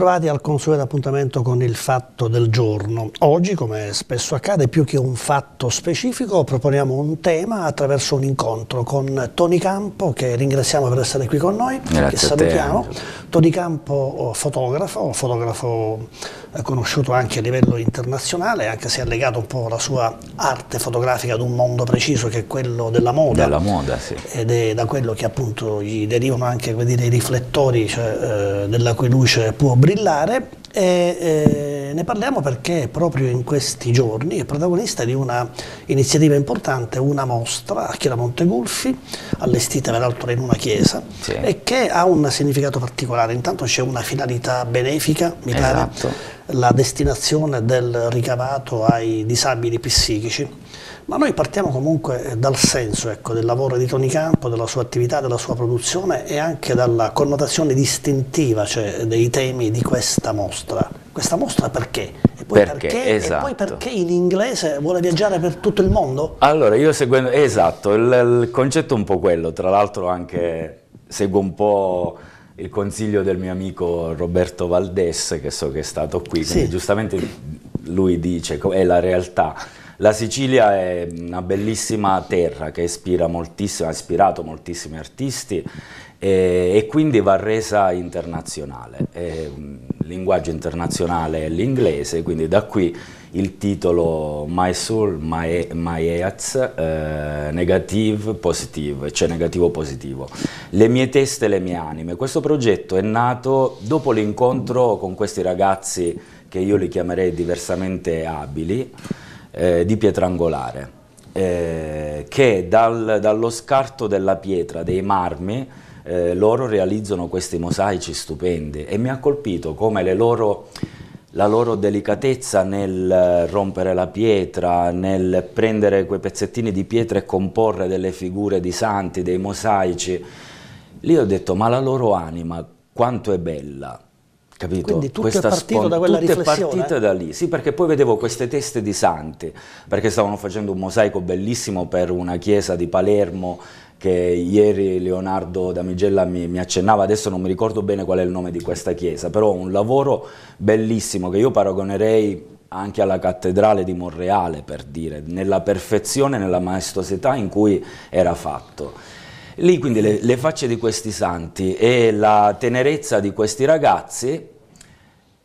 bentrovati al consueto appuntamento con il fatto del giorno. Oggi, come spesso accade, più che un fatto specifico, proponiamo un tema attraverso un incontro con Tony Campo, che ringraziamo per essere qui con noi, Grazie che salutiamo. Te, Toni Campo, oh, fotografo, fotografo eh, conosciuto anche a livello internazionale, anche se ha legato un po' la sua arte fotografica ad un mondo preciso che è quello della moda. Della moda, sì. Ed è da quello che appunto gli derivano anche dire, i riflettori cioè, eh, della cui luce può brillare e, eh, ne parliamo perché proprio in questi giorni è protagonista di una iniziativa importante, una mostra a Chiaramonte Gulfi, allestita peraltro in una chiesa, sì. e che ha un significato particolare. Intanto c'è una finalità benefica, mi esatto. pare, la destinazione del ricavato ai disabili psichici. Ma noi partiamo comunque eh, dal senso ecco, del lavoro di Tony Campo, della sua attività, della sua produzione e anche dalla connotazione distintiva cioè, dei temi di questa mostra questa mostra perché? E poi perché, perché, esatto. e poi esatto. perché in inglese vuole viaggiare per tutto il mondo? Allora, io seguendo, esatto, il, il concetto è un po' quello, tra l'altro anche seguo un po' il consiglio del mio amico Roberto Valdes, che so che è stato qui, sì. giustamente lui dice, è la realtà. La Sicilia è una bellissima terra che ispira moltissimo, ha ispirato moltissimi artisti e, eh, e quindi va resa internazionale. E, linguaggio internazionale è l'inglese, quindi da qui il titolo My Soul, My, my Eats, eh, Negative, Positive, cioè negativo positivo. Le mie teste, le mie anime. Questo progetto è nato dopo l'incontro con questi ragazzi che io li chiamerei diversamente abili, eh, di Pietrangolare, eh, che dal, dallo scarto della pietra, dei marmi, eh, loro realizzano questi mosaici stupendi e mi ha colpito come loro, la loro delicatezza nel rompere la pietra, nel prendere quei pezzettini di pietra e comporre delle figure di santi, dei mosaici. Lì ho detto, ma la loro anima quanto è bella, Capito? Quindi tutto Questa è partito da quella tutto riflessione? Tutto eh? è partito da lì, sì, perché poi vedevo queste teste di santi, perché stavano facendo un mosaico bellissimo per una chiesa di Palermo che ieri Leonardo Damigella mi, mi, accennava, adesso non mi ricordo bene qual è il nome di questa chiesa, però un lavoro bellissimo che io paragonerei anche alla cattedrale di Monreale, per dire, nella perfezione, nella maestosità in cui era fatto. Lì quindi le, le facce di questi santi e la tenerezza di questi ragazzi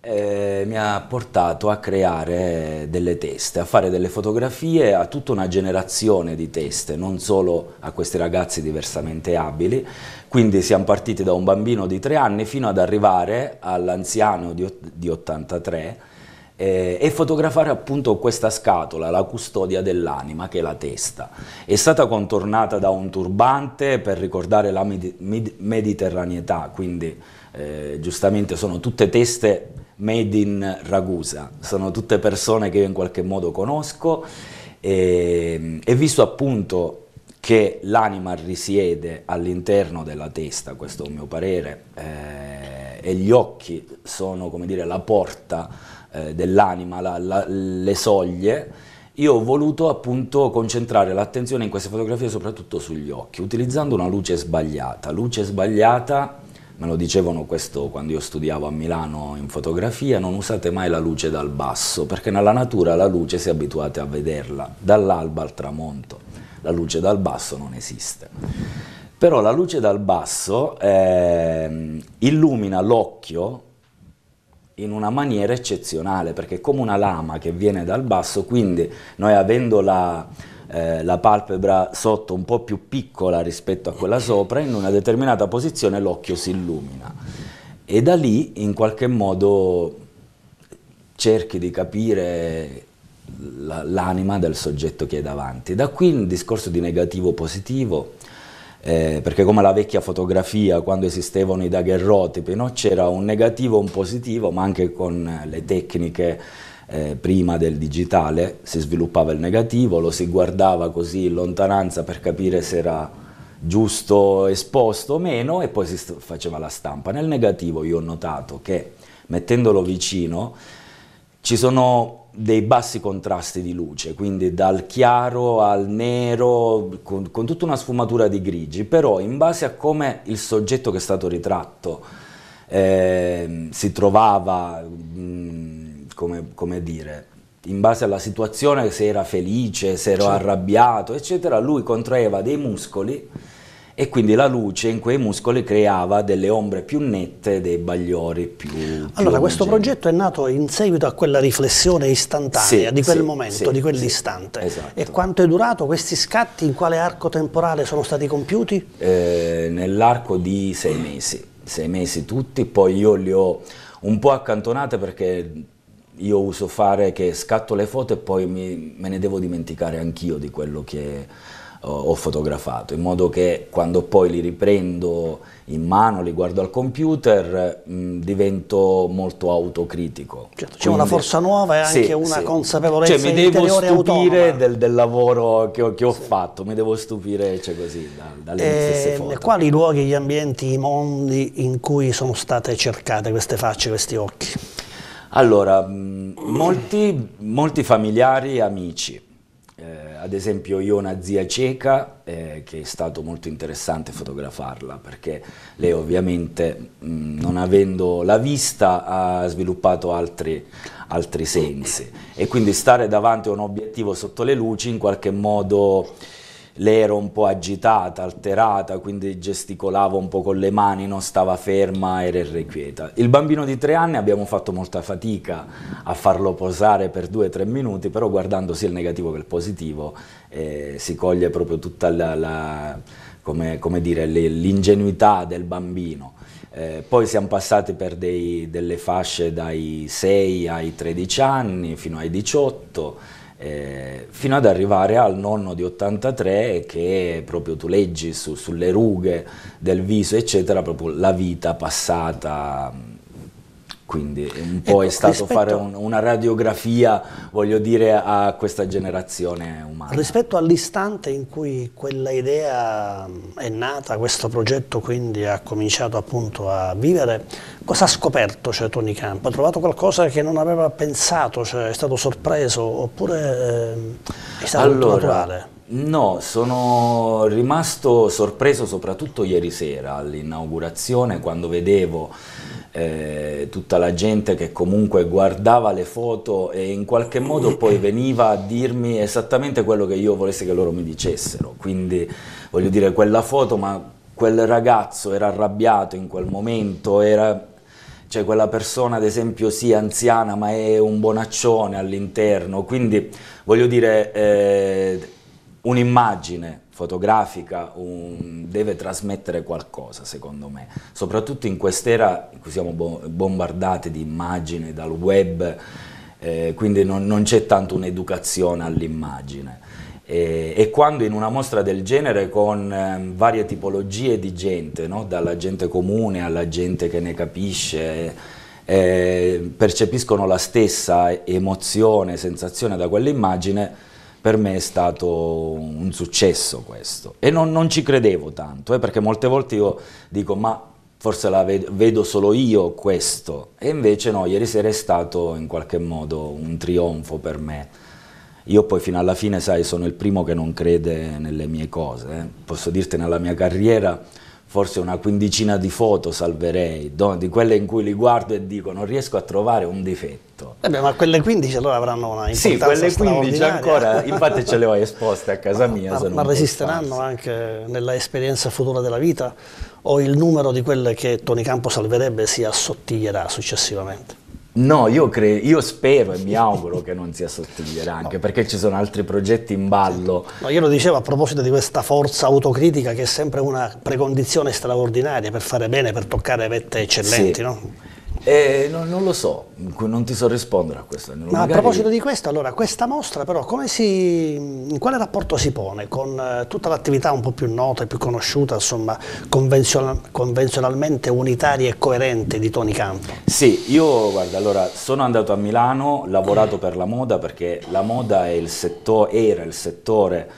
eh, mi ha portato a creare delle teste, a fare delle fotografie a tutta una generazione di teste, non solo a questi ragazzi diversamente abili. Quindi siamo partiti da un bambino di tre anni fino ad arrivare all'anziano di, di, 83 eh, e fotografare appunto questa scatola, la custodia dell'anima, che è la testa. È stata contornata da un turbante per ricordare la med med mediterraneità, quindi eh, giustamente sono tutte teste Made in Ragusa, sono tutte persone che io in qualche modo conosco e, ehm, e visto appunto che l'anima risiede all'interno della testa, questo è un mio parere, eh, e gli occhi sono come dire la porta eh, dell'anima, le soglie, io ho voluto appunto concentrare l'attenzione in queste fotografie soprattutto sugli occhi, utilizzando una luce sbagliata. Luce sbagliata Me lo dicevano questo quando io studiavo a Milano in fotografia, non usate mai la luce dal basso, perché nella natura la luce si è abituata a vederla, dall'alba al tramonto. La luce dal basso non esiste. Però la luce dal basso eh, illumina l'occhio in una maniera eccezionale, perché è come una lama che viene dal basso, quindi noi avendo la eh, la palpebra sotto un po' più piccola rispetto a quella sopra, in una determinata posizione l'occhio si illumina e da lì in qualche modo cerchi di capire l'anima del soggetto che è davanti. Da qui il discorso di negativo-positivo, eh, perché come la vecchia fotografia, quando esistevano i daguerrotipi, no? c'era un negativo e un positivo, ma anche con le tecniche eh, prima del digitale, si sviluppava il negativo, lo si guardava così in lontananza per capire se era giusto esposto o meno e poi si faceva la stampa. Nel negativo io ho notato che mettendolo vicino ci sono dei bassi contrasti di luce, quindi dal chiaro al nero, con, con tutta una sfumatura di grigi, però in base a come il soggetto che è stato ritratto eh, si trovava mh, come, come dire, in base alla situazione, se era felice, se ero certo. arrabbiato, eccetera, lui contraeva dei muscoli e quindi la luce in quei muscoli creava delle ombre più nette, dei bagliori più... più allora, questo genere. progetto è nato in seguito a quella riflessione istantanea sì, di quel sì, momento, sì, di quell'istante. Esatto. E quanto è durato? Questi scatti in quale arco temporale sono stati compiuti? Eh, nell'arco di sei mesi, sei mesi tutti, poi io li ho un po' accantonate perché io uso fare che scatto le foto e poi mi, me ne devo dimenticare anch'io di quello che ho, fotografato, in modo che quando poi li riprendo in mano, li guardo al computer, mh, mm, divento molto autocritico. Certo, c'è una forza nuova e anche sì, una sì. consapevolezza cioè, mi devo stupire del, del, lavoro che ho, che ho sì. fatto, mi devo stupire cioè, così, da, dalle e, eh, stesse foto. Quali luoghi, gli ambienti, i mondi in cui sono state cercate queste facce, questi occhi? Allora, mm, molti, molti familiari e amici, eh, ad esempio io ho una zia cieca eh, che è stato molto interessante fotografarla perché lei ovviamente mh, mm, non avendo la vista ha sviluppato altri, altri sensi e quindi stare davanti a un obiettivo sotto le luci in qualche modo lei era un po' agitata, alterata, quindi gesticolava un po' con le mani, non stava ferma, era irrequieta. Il bambino di tre anni abbiamo fatto molta fatica a farlo posare per due o tre minuti, però guardando sia il negativo che il positivo eh, si coglie proprio tutta l'ingenuità del bambino. Eh, poi siamo passati per dei, delle fasce dai 6 ai 13 anni fino ai 18 eh, fino ad arrivare al nonno di 83 che proprio tu leggi su, sulle rughe del viso eccetera proprio la vita passata quindi eh, un ecco, po' ecco, è stato rispetto, fare un, una radiografia, voglio dire, a questa generazione umana. Rispetto all'istante in cui quella idea mm, è nata, questo progetto quindi ha cominciato appunto a vivere, cosa ha scoperto cioè, Tony Camp? Ha trovato qualcosa che non aveva pensato, cioè, è stato sorpreso oppure eh, è stato allora, naturale? No, sono rimasto sorpreso soprattutto ieri sera all'inaugurazione quando vedevo eh, tutta la gente che comunque guardava le foto e in qualche modo poi veniva a dirmi esattamente quello che io volessi che loro mi dicessero. Quindi voglio dire, quella foto, ma quel ragazzo era arrabbiato in quel momento, era cioè quella persona ad esempio sì anziana ma è un bonaccione all'interno, quindi voglio dire eh, un'immagine fotografica um, deve trasmettere qualcosa, secondo me, soprattutto in quest'era in cui siamo bombardati di immagini dal web, eh, quindi non, non c'è tanto un'educazione all'immagine. E, e, quando in una mostra del genere con eh, varie tipologie di gente, no? dalla gente comune alla gente che ne capisce, eh, percepiscono la stessa emozione, sensazione da quell'immagine, per me è stato un successo questo e non, non ci credevo tanto eh, perché molte volte io dico ma forse la vedo, vedo solo io questo e invece no, ieri sera è stato in qualche modo un trionfo per me. Io poi fino alla fine, sai, sono il primo che non crede nelle mie cose, eh. posso dirti, nella mia carriera forse una quindicina di foto salverei, di quelle in cui li guardo e dico non riesco a trovare un difetto. Eh beh, ma quelle 15 allora avranno una Sì, quelle 15 ancora, infatti ce le ho esposte a casa mia. Ma, ma resisteranno costanza. anche nella esperienza futura della vita o il numero di quelle che Tony Campo salverebbe si assottiglierà successivamente? No, io, cre- io spero e mi auguro che non sia sottile anche no. perché ci sono altri progetti in ballo. No, io lo dicevo a proposito di questa forza autocritica che è sempre una precondizione straordinaria per fare bene, per toccare vette eccellenti. Sì. No? Eh, non, non, lo so, non ti so rispondere a questo. Ma magari... a proposito di questo, allora, questa mostra però si, in quale rapporto si pone con eh, tutta l'attività un po' più nota e più conosciuta, insomma, convenziona convenzionalmente unitaria e coerente di Tony Campo? Sì, io guarda, allora, sono andato a Milano, lavorato per la moda perché la moda il era il settore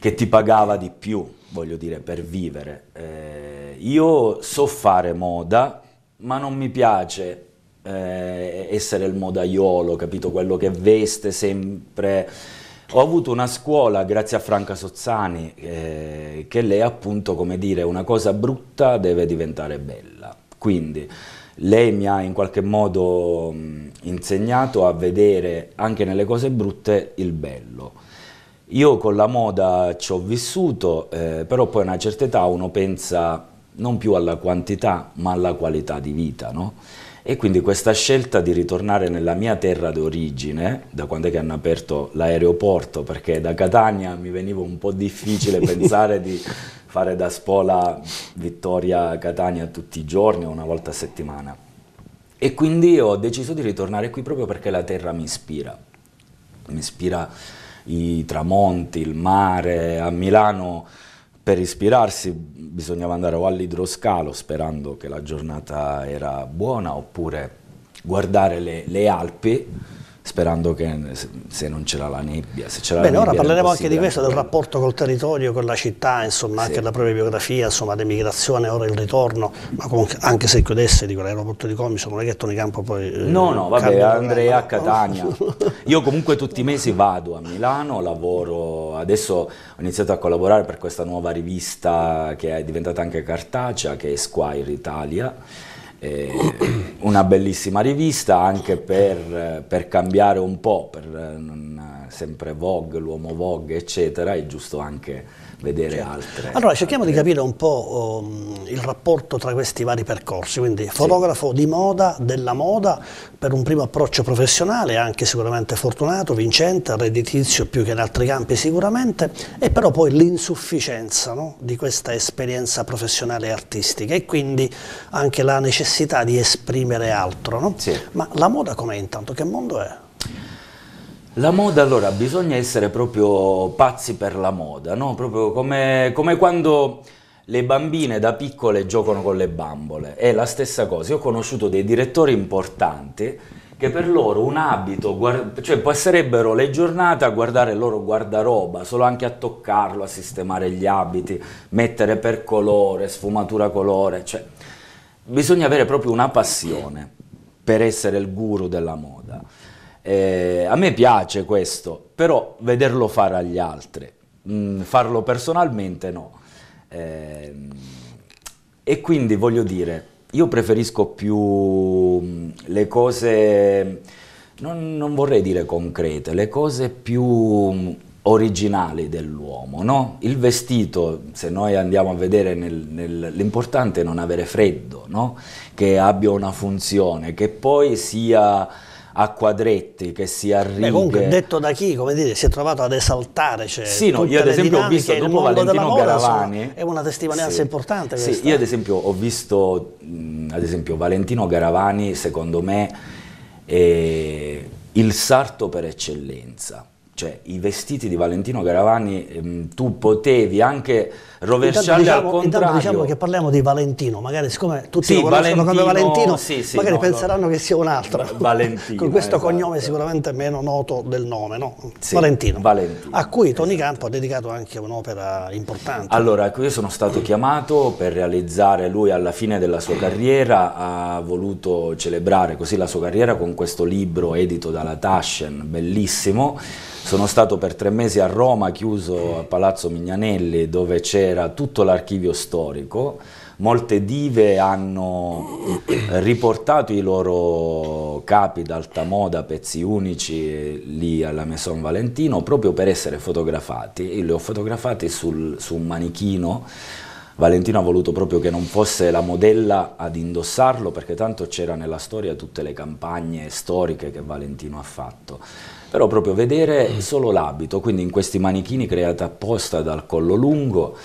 che ti pagava di più, voglio dire, per vivere. Eh, io so fare moda, ma non mi piace eh, essere il modaiolo, capito? Quello che veste sempre... Ho avuto una scuola, grazie a Franca Sozzani, eh, che lei appunto, come dire, una cosa brutta deve diventare bella. Quindi lei mi ha in qualche modo mh, insegnato a vedere anche nelle cose brutte il bello. Io con la moda ci ho vissuto, eh, però poi a una certa età uno pensa non più alla quantità ma alla qualità di vita. No? E quindi questa scelta di ritornare nella mia terra d'origine, da quando è che hanno aperto l'aeroporto, perché da Catania mi veniva un po' difficile pensare di fare da spola Vittoria-Catania tutti i giorni o una volta a settimana. E quindi ho deciso di ritornare qui proprio perché la terra mi ispira. Mi ispira i tramonti, il mare, a Milano per ispirarsi bisognava andare o all'idroscalo sperando che la giornata era buona oppure guardare le, le Alpi sperando che se non c'era la nebbia, se c'era Bene, la nebbia, ora parleremo anche di questo, del rapporto col territorio, con la città, insomma, sì. anche la propria biografia, insomma, l'emigrazione, ora il ritorno, ma comunque anche se chiudesse, dico, l'aeroporto di Comiso, non è che Tony Campo poi... Eh, no, no, vabbè, Andrea a Catania. Io comunque tutti i mesi vado a Milano, lavoro, adesso ho iniziato a collaborare per questa nuova rivista che è diventata anche cartacea, che è Squire Italia, eh, una bellissima rivista anche per, per cambiare un po', per eh, non, eh, sempre Vogue, l'uomo Vogue eccetera, è giusto anche vedere certo. altre. Allora cerchiamo altre... di capire un po' um, il rapporto tra questi vari percorsi, quindi fotografo sì. di moda, della moda, per un primo approccio professionale, anche sicuramente fortunato, vincente, redditizio più che in altri campi sicuramente, e però poi l'insufficienza no, di questa esperienza professionale e artistica e quindi anche la necessità di esprimere altro. No? Sì. Ma la moda com'è intanto? Che mondo è? La moda, allora, bisogna essere proprio pazzi per la moda, no? Proprio come, come quando le bambine da piccole giocano con le bambole. È la stessa cosa. Io ho conosciuto dei direttori importanti che per loro un abito, cioè passerebbero le giornate a guardare il loro guardaroba, solo anche a toccarlo, a sistemare gli abiti, mettere per colore, sfumatura colore, cioè bisogna avere proprio una passione per essere il guru della moda. Eh, a me piace questo, però vederlo fare agli altri, mh, mm, farlo personalmente no. Eh, e quindi voglio dire, io preferisco più mm, le cose, non, non vorrei dire concrete, le cose più mm, originali dell'uomo, no? Il vestito, se noi andiamo a vedere, l'importante è non avere freddo, no? Che abbia una funzione, che poi sia a quadretti che si arriva. comunque, detto da chi, come dire, si è trovato ad esaltare. Cioè, sì, no, io ad esempio ho visto dopo Valentino Garavani. è una testimonianza sì, importante. Questa. Sì, io ad esempio ho visto, ad esempio, Valentino Garavani, secondo me, è il sarto per eccellenza. Cioè, i vestiti di Valentino Garavani, tu potevi anche rovesciarle intanto, diciamo, al contrario. diciamo che parliamo di Valentino, magari siccome tutti sì, lo conoscono come Valentino, sì, sì, magari no, penseranno no. che sia un altro. Valentino. Con questo esatto. cognome sicuramente meno noto del nome, no? Valentino, Valentino, A cui Tony esatto. Campo ha dedicato anche un'opera importante. Allora, ecco, io sono stato chiamato per realizzare, lui alla fine della sua carriera ha voluto celebrare così la sua carriera con questo libro edito dalla Taschen, bellissimo. Sono stato per tre mesi a Roma, chiuso a Palazzo Mignanelli, dove c'è era tutto l'archivio storico, molte dive hanno riportato i loro capi d'alta moda, pezzi unici lì alla Maison Valentino proprio per essere fotografati. Io li ho fotografati sul, su un manichino. Valentino ha voluto proprio che non fosse la modella ad indossarlo perché tanto c'era nella storia tutte le campagne storiche che Valentino ha fatto però proprio vedere solo l'abito, quindi in questi manichini creati apposta dal collo lungo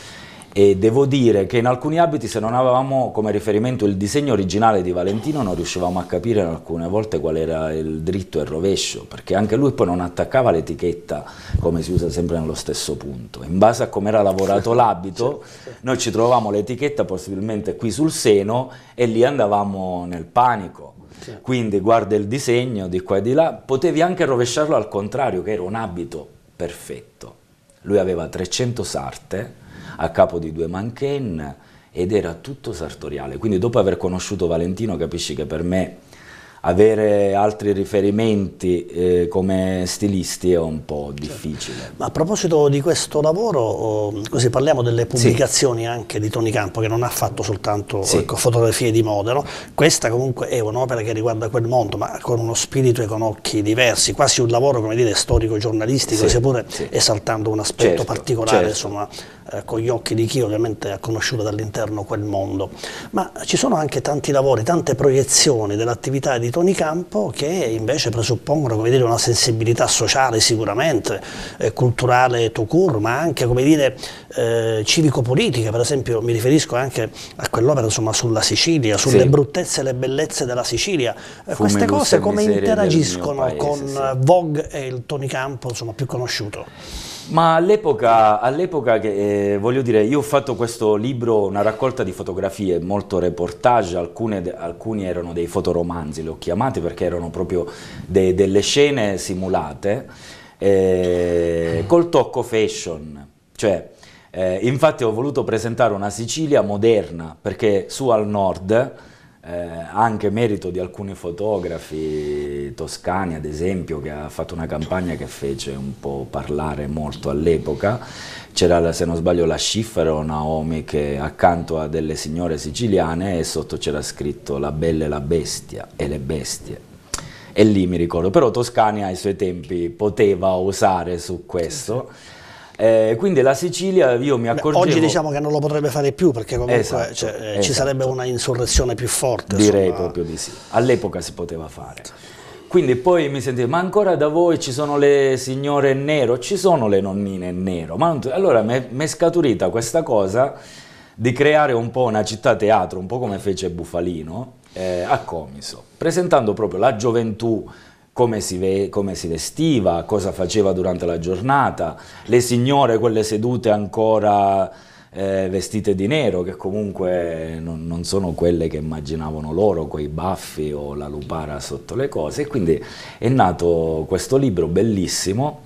e devo dire che in alcuni abiti se non avevamo come riferimento il disegno originale di Valentino non riuscivamo a capire alcune volte qual era il dritto e il rovescio perché anche lui poi non attaccava l'etichetta come si usa sempre nello stesso punto in base a come era lavorato l'abito noi ci trovavamo l'etichetta possibilmente qui sul seno e lì andavamo nel panico quindi guarda il disegno di qua e di là potevi anche rovesciarlo al contrario che era un abito perfetto lui aveva 300 sarte a capo di due manchen ed era tutto sartoriale. Quindi dopo aver conosciuto Valentino capisci che per me avere altri riferimenti eh, come stilisti è un po' certo. difficile. Ma a proposito di questo lavoro, oh, così parliamo delle pubblicazioni sì. anche di Tony Campo, che non ha fatto soltanto sì. ecco, fotografie di moda, no? questa comunque è un'opera che riguarda quel mondo, ma con uno spirito e con occhi diversi, quasi un lavoro, come dire, storico-giornalistico, sì. seppure esaltando un aspetto certo, particolare, certo. insomma eh, con gli occhi di chi ovviamente ha conosciuto dall'interno quel mondo. Ma ci sono anche tanti lavori, tante proiezioni dell'attività di Tony Campo che invece presuppongono dire, una sensibilità sociale sicuramente, eh, culturale to court, ma anche eh, civico-politica, per esempio mi riferisco anche a quell'opera sulla Sicilia, sulle sì. bruttezze e le bellezze della Sicilia. Eh, queste cose come interagiscono paese, con sì. Vogue e il Tony Campo insomma, più conosciuto? Ma all'epoca, all'epoca che, eh, voglio dire, io ho fatto questo libro, una raccolta di fotografie, molto reportage, alcune, alcuni erano dei fotoromanzi, li ho chiamati perché erano proprio de, delle scene simulate, eh, mm. col tocco fashion, cioè eh, infatti ho voluto presentare una Sicilia moderna, perché su al nord eh, anche merito di alcuni fotografi toscani ad esempio che ha fatto una campagna che fece un po' parlare molto all'epoca c'era se non sbaglio la Schiffero Naomi che accanto a delle signore siciliane e sotto c'era scritto la bella e la bestia e le bestie e lì mi ricordo però Toscania ai suoi tempi poteva osare su questo sì, sì eh, quindi la Sicilia io mi accorgevo... Beh, oggi diciamo che non lo potrebbe fare più perché comunque esatto, cioè, eh, esatto. ci sarebbe una insurrezione più forte. Direi insomma. proprio di sì, all'epoca si poteva fare. Quindi poi mi sentivo, ma ancora da voi ci sono le signore nero, ci sono le nonnine nero. Ma allora mi è scaturita questa cosa di creare un po' una città teatro, un po' come fece Bufalino, eh, a Comiso, presentando proprio la gioventù come si, come si, vestiva, cosa faceva durante la giornata, le signore, quelle sedute ancora eh, vestite di nero, che comunque non, non, sono quelle che immaginavano loro, quei baffi o la lupara sotto le cose. E quindi è nato questo libro bellissimo,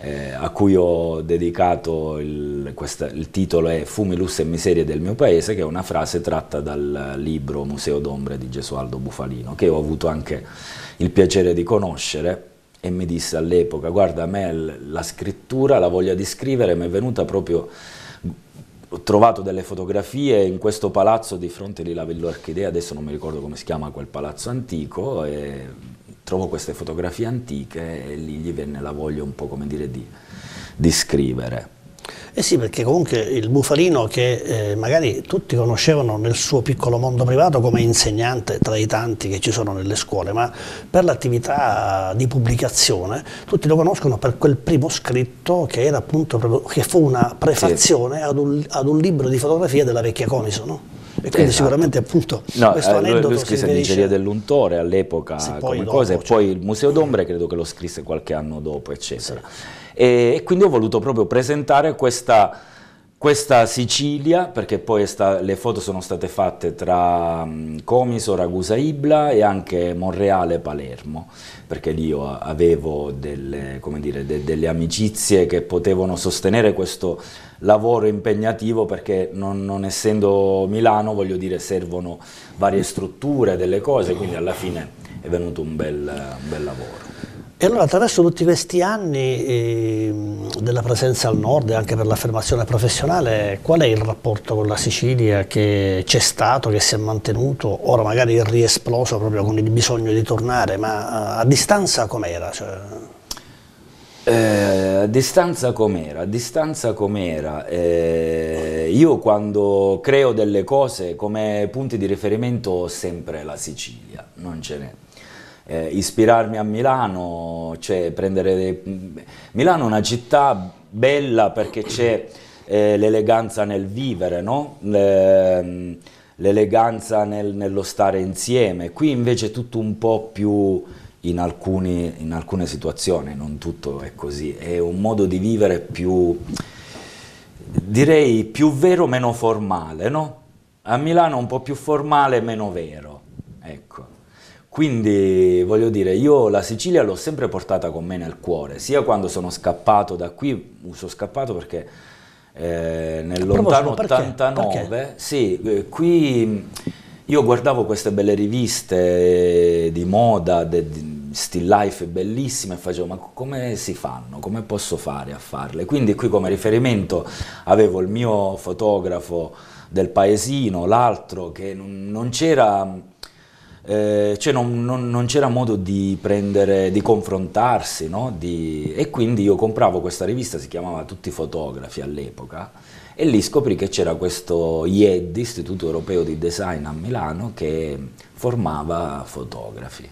eh, a cui ho dedicato, il, questa, il titolo è Fumi, lusso e miserie del mio paese, che è una frase tratta dal libro Museo d'ombre di Gesualdo Bufalino, che ho avuto anche il piacere di conoscere e mi disse all'epoca, guarda a me la scrittura, la voglia di scrivere mi è venuta proprio, ho trovato delle fotografie in questo palazzo di fronte lì la Villo Archidea, adesso non mi ricordo come si chiama quel palazzo antico, e trovo queste fotografie antiche e lì gli venne la voglia un po' come dire di, di scrivere. Eh sì, perché comunque il Bufalino che eh, magari tutti conoscevano nel suo piccolo mondo privato come insegnante tra i tanti che ci sono nelle scuole, ma per l'attività di pubblicazione tutti lo conoscono per quel primo scritto che, era appunto, che fu una prefazione sì. ad, un, ad, un, libro di fotografia della vecchia Coniso, no? E quindi esatto. sicuramente appunto no, questo eh, aneddoto lui, scrisse Diceria dell'Untore all'epoca sì, come dopo, cosa, e cioè. poi il Museo d'Ombre credo che lo scrisse qualche anno dopo, eccetera. Sì. e quindi ho voluto proprio presentare questa questa Sicilia, perché poi sta, le foto sono state fatte tra mm, Comiso, Ragusa Ibla e anche Monreale Palermo, perché lì io avevo delle, dire, de, delle amicizie che potevano sostenere questo lavoro impegnativo perché non, non, essendo Milano, voglio dire, servono varie strutture, delle cose, quindi alla fine è venuto un bel, un bel lavoro. E allora attraverso tutti questi anni eh, della presenza al nord e anche per l'affermazione professionale, qual è il rapporto con la Sicilia che c'è stato, che si è mantenuto, ora magari è riesploso proprio con il bisogno di tornare, ma eh, a, distanza com'era? Cioè... Eh, a distanza com'era? A distanza com'era? Eh, io quando creo delle cose come punti di riferimento ho sempre la Sicilia, non ce n'è eh, ispirarmi a Milano, cioè prendere... Dei... Milano è una città bella perché c'è eh, l'eleganza nel vivere, no? Mm, l'eleganza nel, nello stare insieme, qui invece tutto un po' più... In, alcuni, in, alcune situazioni, non tutto è così, è un modo di vivere più, direi, più vero, meno formale, no? A Milano un po' più formale, meno vero, ecco. Quindi voglio dire, io la Sicilia l'ho sempre portata con me nel cuore, sia quando sono scappato da qui, sono scappato perché eh, nel lontano perché? 89, perché? sì, eh, qui io guardavo queste belle riviste eh, di moda, de, di still life bellissime e facevo ma come si fanno, come posso fare a farle? Quindi qui come riferimento avevo il mio fotografo del paesino, l'altro che non c'era eh, cioè non, non, non, c'era modo di, prendere, di confrontarsi, no? di... e quindi io compravo questa rivista, si chiamava Tutti fotografi all'epoca, e lì scoprì che c'era questo IED, Istituto Europeo di Design a Milano, che formava fotografi.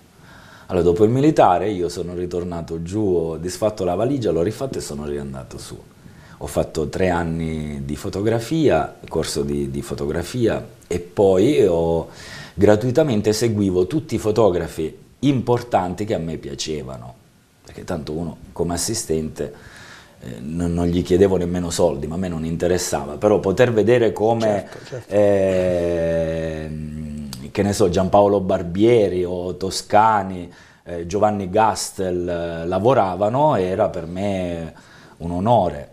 Allora, dopo il militare io sono ritornato giù, ho disfatto la valigia, l'ho rifatta e sono riandato su. Ho fatto tre anni di fotografia, corso di, di fotografia, e poi ho gratuitamente seguivo tutti i fotografi importanti che a me piacevano, perché tanto uno come assistente eh, non, non, gli chiedevo nemmeno soldi, ma a me non interessava, però poter vedere come... Certo, certo. Eh, che ne so, Giampaolo Barbieri o Toscani, eh, Giovanni Gastel eh, lavoravano era per me un onore.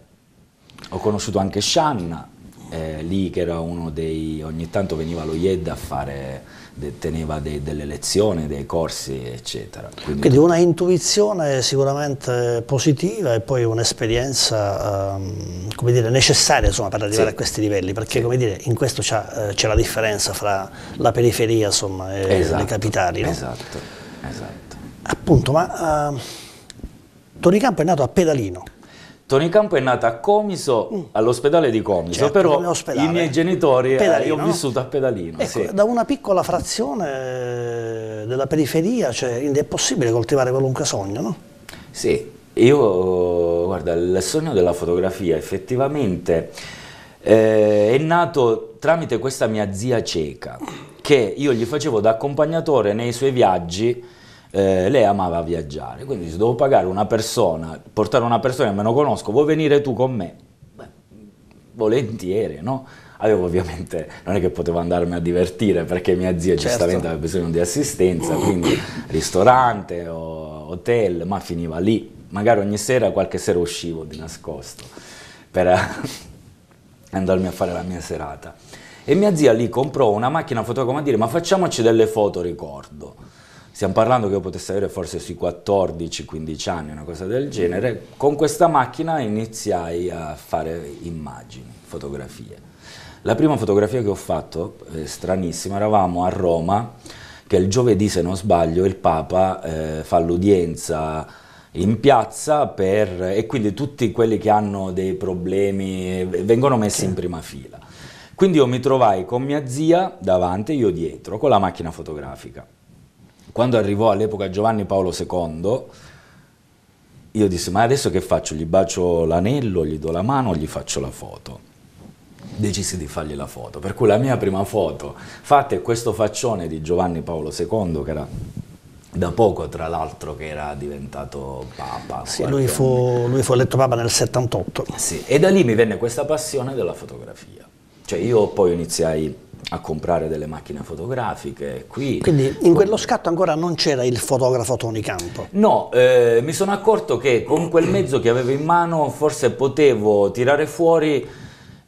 Ho conosciuto anche Shanna, eh, lì che era uno dei, ogni tanto veniva lo IED a fare, de, teneva de, delle lezioni, dei corsi eccetera. Quindi, Quindi una intuizione sicuramente positiva e poi un'esperienza ehm, come dire, necessaria insomma, per arrivare sì. a questi livelli, perché sì. come dire, in questo eh, c'è la differenza fra la periferia insomma, e esatto. le capitali. No? Esatto, esatto. Appunto, ma eh, Torricampo è nato a Pedalino. Tony Campo è nata a Comiso, mm. all'ospedale di Comiso, certo, però i miei genitori eh, pedalino, io ho vissuto a Pedalino. Ecco, sì. Da una piccola frazione eh, della periferia cioè, è possibile coltivare qualunque sogno, no? Sì, io, guarda, il sogno della fotografia effettivamente eh, è nato tramite questa mia zia cieca, che io gli facevo da accompagnatore nei suoi viaggi eh, lei amava viaggiare, quindi se devo pagare una persona, portare una persona che me lo conosco, vuoi venire tu con me? Beh, volentieri, no? Avevo ovviamente, non è che potevo andarmi a divertire perché mia zia certo. giustamente aveva bisogno di assistenza, quindi ristorante o hotel, ma finiva lì. Magari ogni sera, qualche sera uscivo di nascosto per andarmi a fare la mia serata. E mia zia lì comprò una macchina fotocomoda a dire ma facciamoci delle foto ricordo stiamo parlando che io potessi avere forse sui 14-15 anni, una cosa del genere, con questa macchina iniziai a fare immagini, fotografie. La prima fotografia che ho fatto, eh, stranissima, eravamo a Roma, che il giovedì, se non sbaglio, il Papa eh, fa l'udienza in piazza per, e quindi tutti quelli che hanno dei problemi eh, vengono messi in prima fila. Quindi io mi trovai con mia zia davanti e io dietro, con la macchina fotografica. Quando arrivò all'epoca Giovanni Paolo II, io dissi, ma adesso che faccio? Gli bacio l'anello, gli do la mano, gli faccio la foto? decisi di fargli la foto, per cui la mia prima foto fatta è questo faccione di Giovanni Paolo II che era da poco tra l'altro che era diventato papa. Sì, lui fu, lui fu, eletto papa nel 78. Sì, e da lì mi venne questa passione della fotografia. Cioè io poi iniziai a comprare delle macchine fotografiche qui. Quindi in quello scatto ancora non c'era il fotografo Tony Campo? No, eh, mi sono accorto che con quel mezzo che avevo in mano forse potevo tirare fuori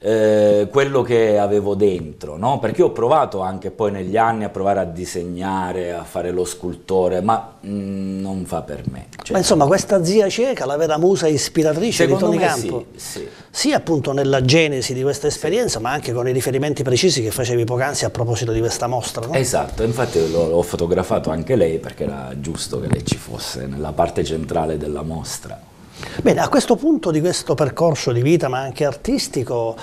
eh, quello che avevo dentro, no? perché ho provato anche poi negli anni a provare a disegnare, a fare lo scultore, ma mh, mm, non fa per me. Cioè, ma insomma questa zia cieca, la vera musa ispiratrice di Tony Campo, sì, sì. sì, appunto nella genesi di questa esperienza, sì. ma anche con i riferimenti precisi che facevi poc'anzi a proposito di questa mostra. No? Esatto, infatti l'ho fotografato anche lei perché era giusto che lei ci fosse nella parte centrale della mostra. Bene, a questo punto di questo percorso di vita, ma anche artistico,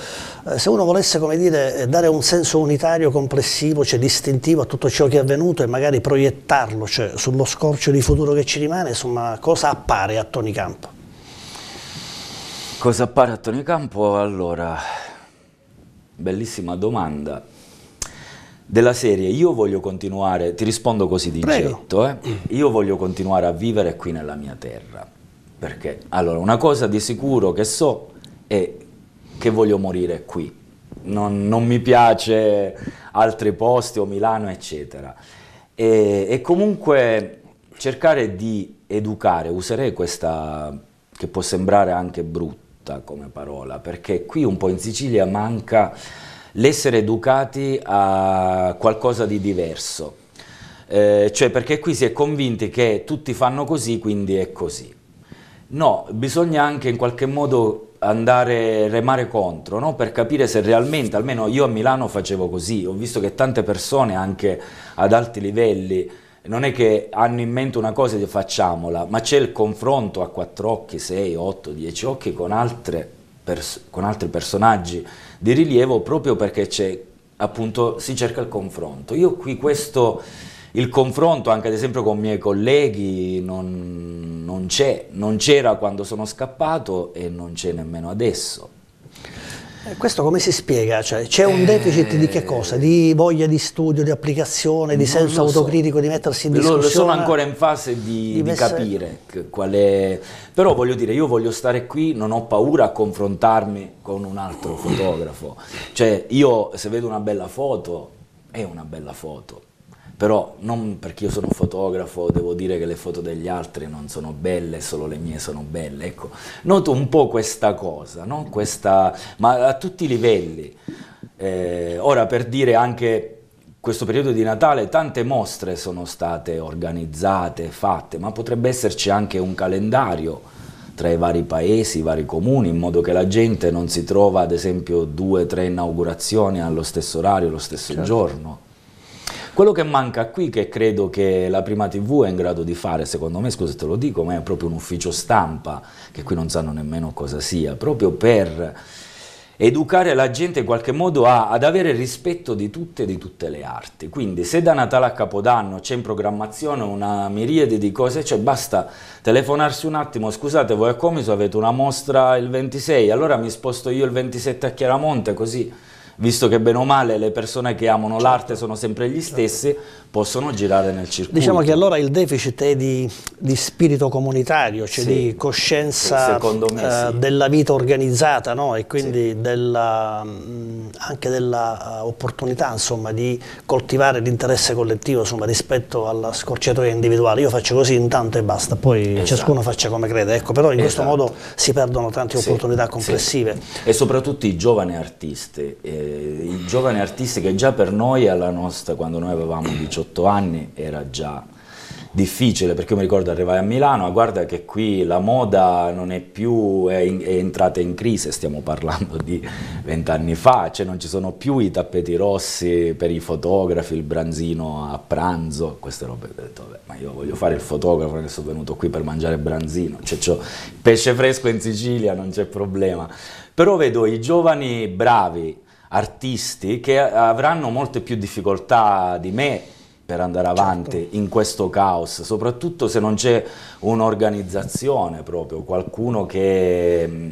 eh, se uno volesse dire, eh, dare un senso unitario, complessivo, cioè distintivo a tutto ciò che è avvenuto e magari proiettarlo cioè, sullo scorcio di futuro che ci rimane, insomma, cosa appare a Tony Campo? Cosa appare a Tony Campo? Allora, bellissima domanda della serie io voglio continuare, ti rispondo così di Prego. getto, eh? io voglio continuare a vivere qui nella mia terra. Perché? Allora, una cosa di sicuro che so è che voglio morire qui. Non, non mi piace altri posti o Milano, eccetera. E, e comunque cercare di educare, userei questa che può sembrare anche brutta come parola, perché qui un po' in Sicilia manca l'essere educati a qualcosa di diverso. Eh, cioè perché qui si è convinti che tutti fanno così, quindi è così. No, bisogna anche in qualche modo andare remare contro, no? per capire se realmente, almeno io a Milano facevo così, ho visto che tante persone anche ad alti livelli non è che hanno in mente una cosa e facciamola, ma c'è il confronto a quattro occhi, sei, otto, dieci occhi con, con altri personaggi di rilievo proprio perché c'è appunto si cerca il confronto. Io qui questo il confronto anche ad esempio con i miei colleghi non, non c'è, non c'era quando sono scappato e non c'è nemmeno adesso. Eh, questo come si spiega? Cioè, c'è un deficit eh, di che cosa? Di voglia di studio, di applicazione, di senso autocritico, di mettersi in discussione? Lo, sono ancora in fase di, di, di capire qual è... Però voglio dire, io voglio stare qui, non ho paura a confrontarmi con un altro fotografo. Cioè, io se vedo una bella foto, è una bella foto però non perché io sono fotografo devo dire che le foto degli altri non sono belle, solo le mie sono belle, ecco, noto un po' questa cosa, no? questa, ma a tutti i livelli, eh, ora per dire anche questo periodo di Natale tante mostre sono state organizzate, fatte, ma potrebbe esserci anche un calendario tra i vari paesi, i vari comuni, in modo che la gente non si trova ad esempio due, o tre inaugurazioni allo stesso orario, allo stesso certo. giorno. Quello che manca qui, che credo che la prima TV è in grado di fare, secondo me, scusa te lo dico, ma è proprio un ufficio stampa, che qui non sanno nemmeno cosa sia, proprio per educare la gente in qualche modo a, ad avere rispetto di tutte e di tutte le arti. Quindi se da Natale a Capodanno c'è in programmazione una miriade di cose, cioè basta telefonarsi un attimo, scusate voi a Comiso avete una mostra il 26, allora mi sposto io il 27 a Chiaramonte così visto che bene o male le persone che amano l'arte sono sempre gli stessi, possono girare nel circuito. Diciamo che allora il deficit è di, di spirito comunitario, cioè sì, di coscienza me, eh, sì. della vita organizzata no? e quindi sì. della, anche dell'opportunità eh, di coltivare l'interesse collettivo insomma, rispetto alla scorciatoia individuale. Io faccio così intanto e basta, poi esatto. ciascuno faccia come crede. Ecco, però in esatto. questo modo si perdono tante opportunità complessive. E soprattutto i giovani artisti, eh, i giovani artisti che già per noi alla nostra, quando noi avevamo 18 18 anni era già difficile perché io mi ricordo arrivai a Milano, ah, guarda che qui la moda non è più, è, in, è entrata in crisi, stiamo parlando di vent'anni fa, cioè non ci sono più i tappeti rossi per i fotografi, il branzino a pranzo, queste robe, ho detto vabbè, ma io voglio fare il fotografo perché sono venuto qui per mangiare branzino, cioè c'ho pesce fresco in Sicilia, non c'è problema, però vedo i giovani bravi, artisti che avranno molte più difficoltà di me per andare avanti certo. in questo caos, soprattutto se non c'è un'organizzazione proprio, qualcuno che mm,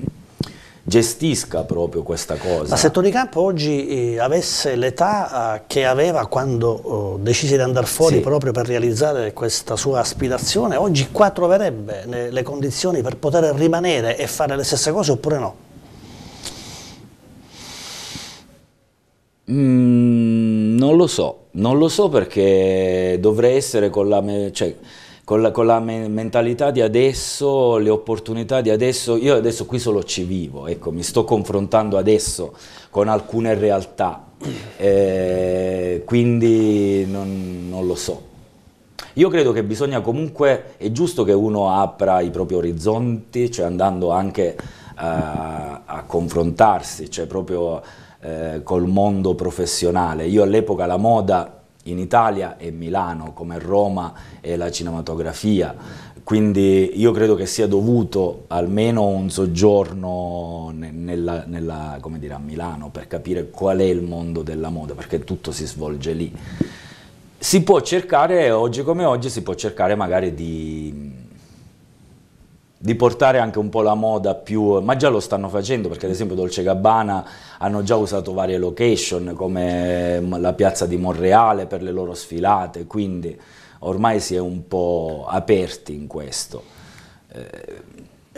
gestisca proprio questa cosa. Ma se Campo oggi eh, avesse l'età eh, che aveva quando oh, decise di andare fuori sì. proprio per realizzare questa sua aspirazione, oggi qua troverebbe le condizioni per poter rimanere e fare le stesse cose oppure no? Mm. Non lo so, non lo so perché dovrei essere con la, cioè, con la, con la me mentalità di adesso, le opportunità di adesso, io adesso qui solo ci vivo, ecco, mi sto confrontando adesso con alcune realtà, eh, quindi non, non lo so. Io credo che bisogna comunque, è giusto che uno apra i propri orizzonti, cioè andando anche a, a confrontarsi, cioè proprio eh, col mondo professionale. Io all'epoca la moda in Italia e Milano, come Roma e la cinematografia. Quindi io credo che sia dovuto almeno un soggiorno nella, nella, dire, a Milano per capire qual è il mondo della moda, perché tutto si svolge lì. Si può cercare, oggi come oggi, si può cercare magari di di portare anche un po' la moda più, ma già lo stanno facendo perché ad esempio Dolce Gabbana hanno già usato varie location come mm, la piazza di Monreale per le loro sfilate, quindi ormai si è un po' aperti in questo. Eh,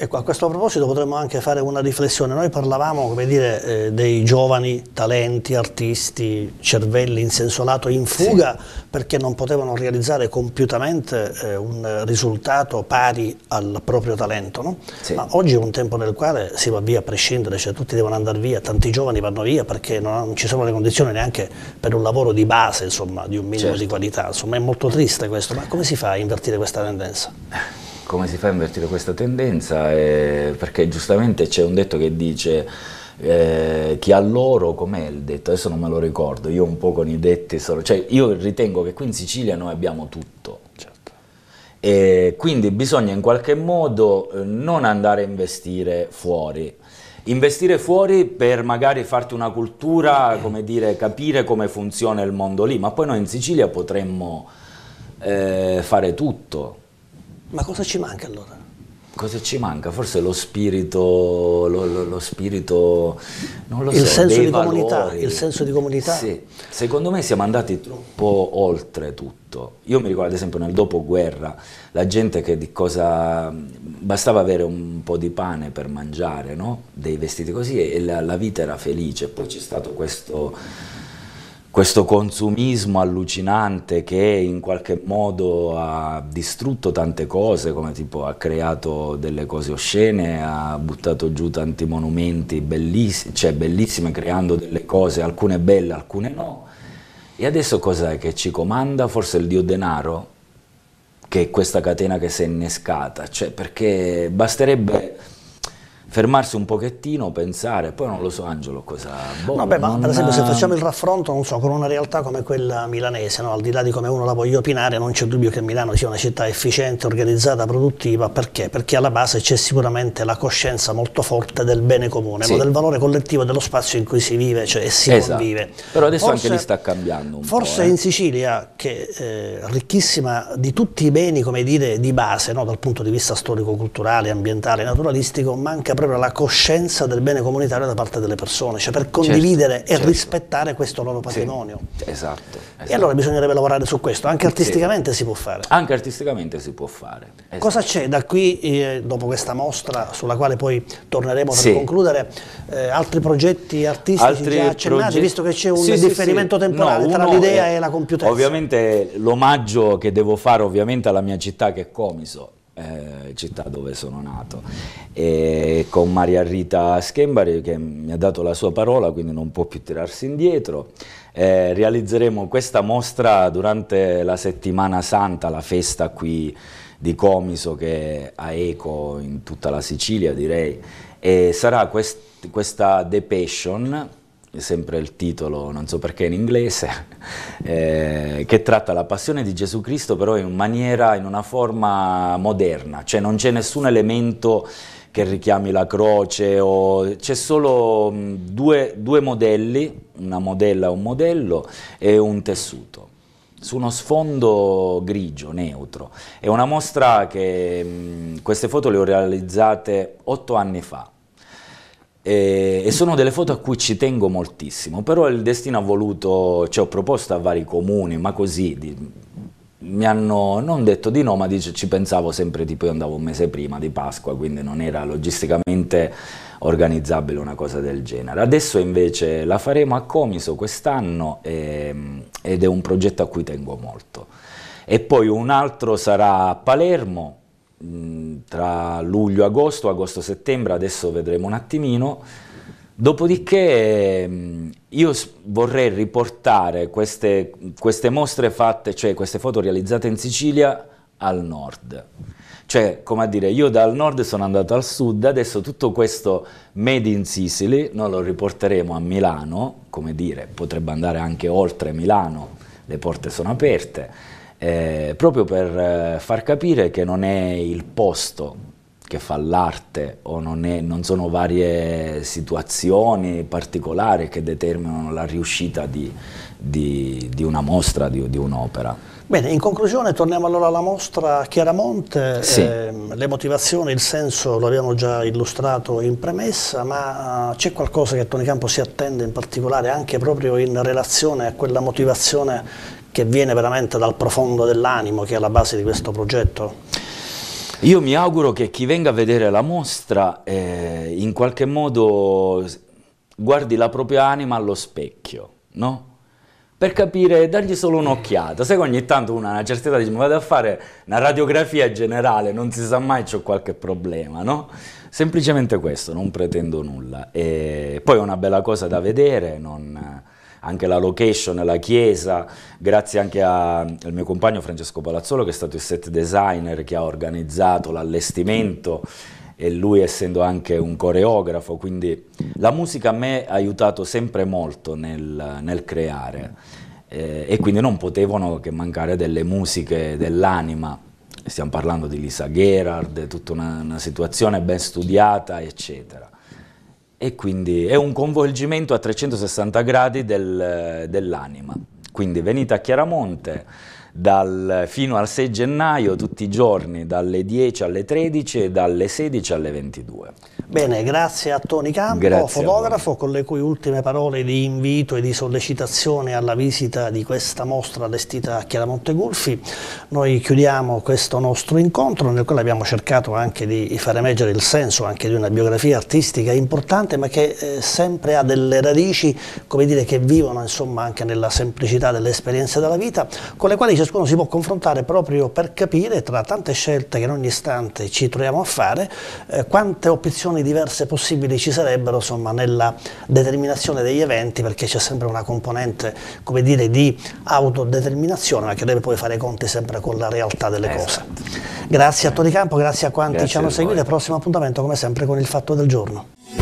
Ecco, a questo proposito potremmo anche fare una riflessione. Noi parlavamo, come dire, eh, dei giovani talenti, artisti, cervelli in senso lato in fuga sì. perché non potevano realizzare compiutamente eh, un risultato pari al proprio talento, no? sì. Ma oggi è un tempo nel quale si va via a prescindere, cioè tutti devono andare via, tanti giovani vanno via perché non, ci sono le condizioni neanche per un lavoro di base, insomma, di un minimo certo. di qualità. Insomma, è molto triste questo, ma come si fa a invertire questa tendenza? Come si fa a invertire questa tendenza? Eh, perché giustamente c'è un detto che dice eh, chi ha l'oro com'è il detto? Adesso non me lo ricordo, io un po' con i detti sono... Cioè io ritengo che qui in Sicilia noi abbiamo tutto. Certo. E quindi bisogna in qualche modo eh, non andare a investire fuori, investire fuori per magari farti una cultura, eh. come dire, capire come funziona il mondo lì, ma poi noi in Sicilia potremmo eh, fare tutto. Ma cosa ci manca allora? Cosa ci manca? Forse lo spirito, lo, lo, lo spirito non lo il so, senso di valori. comunità, il senso di comunità. Sì. Secondo me siamo andati troppo oltre tutto. Io mi ricordo ad esempio nel dopoguerra, la gente che di cosa... bastava avere un po' di pane per mangiare, no? dei vestiti così e la, la vita era felice. Poi c'è stato questo questo consumismo allucinante che in qualche modo ha distrutto tante cose, come tipo ha creato delle cose oscene, ha buttato giù tanti monumenti bellissimi, cioè bellissime, creando delle cose, alcune belle, alcune no. E adesso cos'è che ci comanda? Forse il dio denaro, che è questa catena che si è innescata, cioè perché basterebbe fermarsi un pochettino, pensare, poi non lo so Angelo cosa... Boh, no, beh, ma per esempio se facciamo il raffronto, non so, con una realtà come quella milanese, no? al di là di come uno la voglia opinare, non c'è dubbio che Milano sia una città efficiente, organizzata, produttiva, perché? Perché alla base c'è sicuramente la coscienza molto forte del bene comune, sì. no? del valore collettivo dello spazio in cui si vive cioè, e si esatto. convive. Però adesso forse, anche lì sta cambiando Forse eh. in Sicilia, che è eh, ricchissima di tutti i beni, come dire, di base, no? dal punto di vista storico-culturale, ambientale, naturalistico, manca proprio proprio la coscienza del bene comunitario da parte delle persone, cioè per certo, condividere certo, e certo. rispettare questo loro patrimonio. Sì, esatto, esatto, E allora bisognerebbe lavorare su questo, anche artisticamente sì. si può fare. Anche artisticamente si può fare. Esatto. Cosa c'è da qui, eh, dopo questa mostra, sulla quale poi torneremo per sì. concludere, eh, altri progetti artistici altri già accennati, progetti... visto che c'è un differimento temporale no, tra l'idea è... e la compiutezza? Ovviamente l'omaggio che devo fare ovviamente alla mia città che è Comiso eh, città dove sono nato, e con Maria Rita Schembari che mi ha dato la sua parola, quindi non può più tirarsi indietro. Eh, realizzeremo questa mostra durante la settimana santa, la festa qui di Comiso che ha eco in tutta la Sicilia direi, e sarà quest questa depession sempre il titolo, non so perché in inglese, eh, che tratta la passione di Gesù Cristo però in maniera, in una forma moderna, cioè non c'è nessun elemento che richiami la croce, c'è solo mm, due, due modelli, una modella e un modello, e un tessuto su uno sfondo grigio, neutro. È una mostra che mh, mm, queste foto le ho realizzate otto anni fa, e, e, sono delle foto a cui ci tengo moltissimo, però il destino ha voluto, cioè ho proposto a vari comuni, ma così, di, mi hanno non detto di no, ma dice, ci pensavo sempre, tipo io andavo un mese prima di Pasqua, quindi non era logisticamente organizzabile una cosa del genere. Adesso invece la faremo a Comiso quest'anno ehm, ed è un progetto a cui tengo molto. E poi un altro sarà a Palermo, Mm, tra luglio agosto, agosto settembre, adesso vedremo un attimino. Dopodiché mm, io vorrei riportare queste, queste mostre fatte, cioè queste foto realizzate in Sicilia al nord. Cioè, come a dire, io dal nord sono andato al sud, adesso tutto questo made in Sicily noi lo riporteremo a Milano, come dire, potrebbe andare anche oltre Milano, le porte sono aperte eh, proprio per eh, far capire che non è il posto che fa l'arte o non, è, non, sono varie situazioni particolari che determinano la riuscita di, di, di una mostra, di, di un'opera. Bene, in conclusione torniamo allora alla mostra Chiaramonte, sì. eh, le motivazioni, il senso lo abbiamo già illustrato in premessa, ma eh, c'è qualcosa che Tony Campo si attende in particolare anche proprio in relazione a quella motivazione che viene veramente dal profondo dell'animo che è la base di questo progetto? Io mi auguro che chi venga a vedere la mostra eh, in qualche modo guardi la propria anima allo specchio, no? Per capire, dargli solo un'occhiata. Sai che ogni tanto una, una certa età dice, vado a fare una radiografia generale, non si sa mai c'ho qualche problema, no? Semplicemente questo, non pretendo nulla. E poi è una bella cosa da vedere, non anche la location, la chiesa, grazie anche al mio compagno Francesco Palazzolo che è stato il set designer che ha organizzato l'allestimento e lui essendo anche un coreografo, quindi la musica a me ha aiutato sempre molto nel, nel creare eh, e quindi non potevano che mancare delle musiche dell'anima, stiamo parlando di Lisa Gerard, tutta una, una situazione ben studiata eccetera e quindi è un coinvolgimento a 360 gradi del, dell'anima. Quindi venite a Chiaramonte, dal, fino al 6 gennaio tutti i giorni, dalle 10 alle 13 e dalle 16 alle 22. Bene, grazie a Tony Campo, grazie fotografo, con le cui ultime parole di invito e di sollecitazione alla visita di questa mostra allestita a Chiaramonte Gulfi. Noi chiudiamo questo nostro incontro nel quale abbiamo cercato anche di far emergere il senso anche di una biografia artistica importante ma che eh, sempre ha delle radici, come dire, che vivono insomma anche nella semplicità dell'esperienza della vita, con le quali ci ciascuno si può confrontare proprio per capire tra tante scelte che in ogni istante ci troviamo a fare eh, quante opzioni diverse possibili ci sarebbero insomma, nella determinazione degli eventi perché c'è sempre una componente come dire, di autodeterminazione ma che deve poi fare i conti sempre con la realtà delle esatto. cose. Grazie a Toricampo, grazie a quanti grazie ci hanno seguito e prossimo appuntamento come sempre con il fatto del giorno.